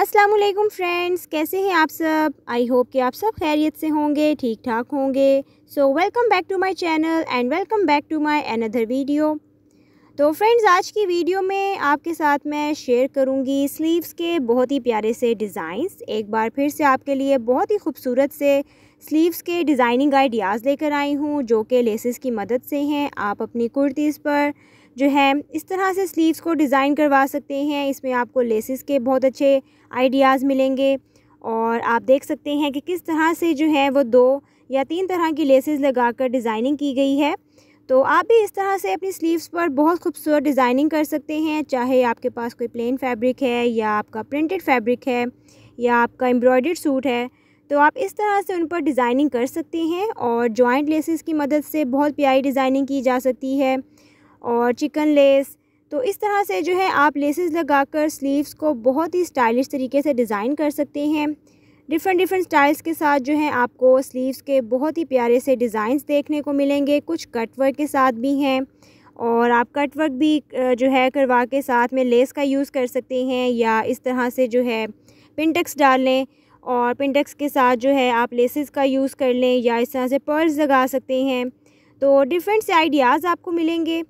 अस्सलाम वालेकुम फ्रेंड्स कैसे हैं आप सब आई होप कि आप सब खैरियत से होंगे ठीक ठाक होंगे so welcome back to my channel and welcome back to my another video तो फ्रेंड्स आज की वीडियो में आपके साथ मैं शेयर करूंगी स्लीव्स के बहुत ही प्यारे से डिज़ाइंस एक बार फिर से आपके लिए बहुत ही खूबसूरत से स्लीव्स के डिज़ाइनिंग आइडियाज़ लेकर आई हूँ जो कि लेसिस की मदद से हैं आप अपनी कुर्तीज़ पर जो है इस तरह से स्लीव्स को डिज़ाइन करवा सकते हैं इसमें आपको लेसिस के बहुत अच्छे आइडियाज़ मिलेंगे और आप देख सकते हैं कि किस तरह से जो है वो दो या तीन तरह की लेसेस लगाकर डिज़ाइनिंग की गई है तो आप भी इस तरह से अपनी स्लीव्स पर बहुत खूबसूरत डिज़ाइनिंग कर सकते हैं चाहे आपके पास कोई प्लेन फैब्रिक है या आपका प्रिंटेड फैब्रिक है या आपका एम्ब्रॉयडर्ड सूट है तो आप इस तरह से उन पर डिज़ाइनिंग कर सकते हैं और जॉइंट लेसेस की मदद से बहुत प्यारी डिज़ाइनिंग की जा सकती है और चिकन लेस तो इस तरह से जो है आप लेसेस लगाकर स्लीव्स को बहुत ही स्टाइलिश तरीके से डिज़ाइन कर सकते हैं डिफरेंट डिफरेंट स्टाइल्स के साथ जो है आपको स्लीव्स के बहुत ही प्यारे से डिज़ाइंस देखने को मिलेंगे कुछ कट वर्क के साथ भी हैं और आप कट वर्क भी जो है करवा के साथ में लेस का यूज़ कर सकते हैं या इस तरह से जो है पिंटक्स डाल लें और पिंटक्स के साथ जो है आप लेसेस का यूज़ कर लें या इस तरह से पर्ल्स लगा सकते हैं तो डिफरेंट से आइडियाज़ आपको मिलेंगे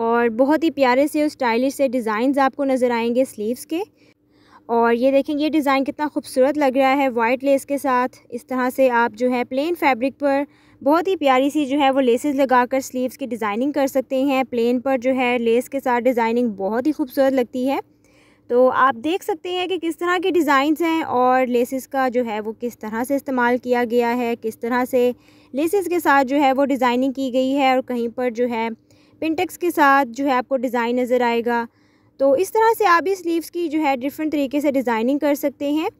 और बहुत ही प्यारे से और स्टाइलिश से डिज़ाइंस आपको नज़र आएंगे स्लीव्स के और ये देखें ये डिज़ाइन कितना खूबसूरत लग रहा है वाइट लेस के साथ इस तरह से आप जो है प्लेन फैब्रिक पर बहुत ही प्यारी सी जो है वो लेसेस लगाकर स्लीव्स की डिज़ाइनिंग कर सकते हैं प्लेन पर जो है लेस के साथ डिज़ाइनिंग बहुत ही खूबसूरत लगती है तो आप देख सकते हैं कि किस तरह के डिज़ाइंस हैं और लेसेस का जो है वो किस तरह से इस्तेमाल किया गया है किस तरह से लेसेस के साथ जो है वो डिज़ाइनिंग की गई है और कहीं पर जो है पिनटेक्स के साथ जो है आपको डिज़ाइन नज़र आएगा तो इस तरह से आप भी स्लीव्स की जो है डिफरेंट तरीके से डिज़ाइनिंग कर सकते हैं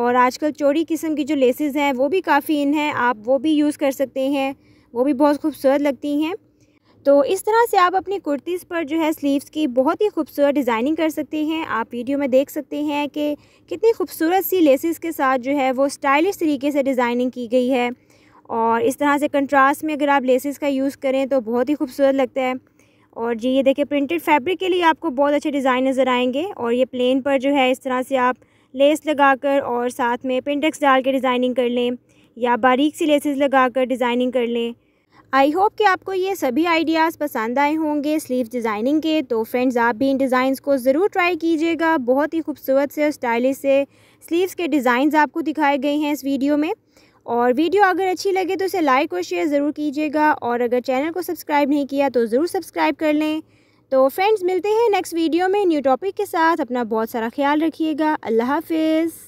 और आजकल चौड़ी किस्म की जो लेसेस हैं वो भी काफ़ी इन हैं आप वो भी यूज़ कर सकते हैं वो भी बहुत खूबसूरत लगती हैं तो इस तरह से आप अपनी कुर्तीज़ पर जो है स्लीव्स की बहुत ही खूबसूरत डिज़ाइनिंग कर सकते हैं आप वीडियो में देख सकते हैं कि कितनी खूबसूरत सी लेसेस के साथ जो है वो स्टाइलिश तरीके से डिज़ाइनिंग की गई है और इस तरह से कंट्रास्ट में अगर आप लेसेस का यूज़ करें तो बहुत ही खूबसूरत लगता है और जी ये देखिए प्रिंटेड फैब्रिक के लिए आपको बहुत अच्छे डिज़ाइन नज़र आएंगे और ये प्लेन पर जो है इस तरह से आप लेस लगाकर और साथ में पिंटेक्स डाल के डिज़ाइनिंग कर लें या बारीक सी लेसेस लगाकर डिज़ाइनिंग कर लें आई होप कि आपको ये सभी आइडियाज़ पसंद आए होंगे स्लीव डिज़ाइनिंग के तो फ्रेंड्स आप भी इन डिज़ाइंस को ज़रूर ट्राई कीजिएगा बहुत ही खूबसूरत से और स्टाइलिश से स्लीव्स के डिज़ाइंस आपको दिखाए गए हैं इस वीडियो में और वीडियो अगर अच्छी लगे तो इसे लाइक और शेयर ज़रूर कीजिएगा और अगर चैनल को सब्सक्राइब नहीं किया तो ज़रूर सब्सक्राइब कर लें तो फ्रेंड्स मिलते हैं नेक्स्ट वीडियो में न्यू टॉपिक के साथ अपना बहुत सारा ख्याल रखिएगा अल्लाह हाफिज़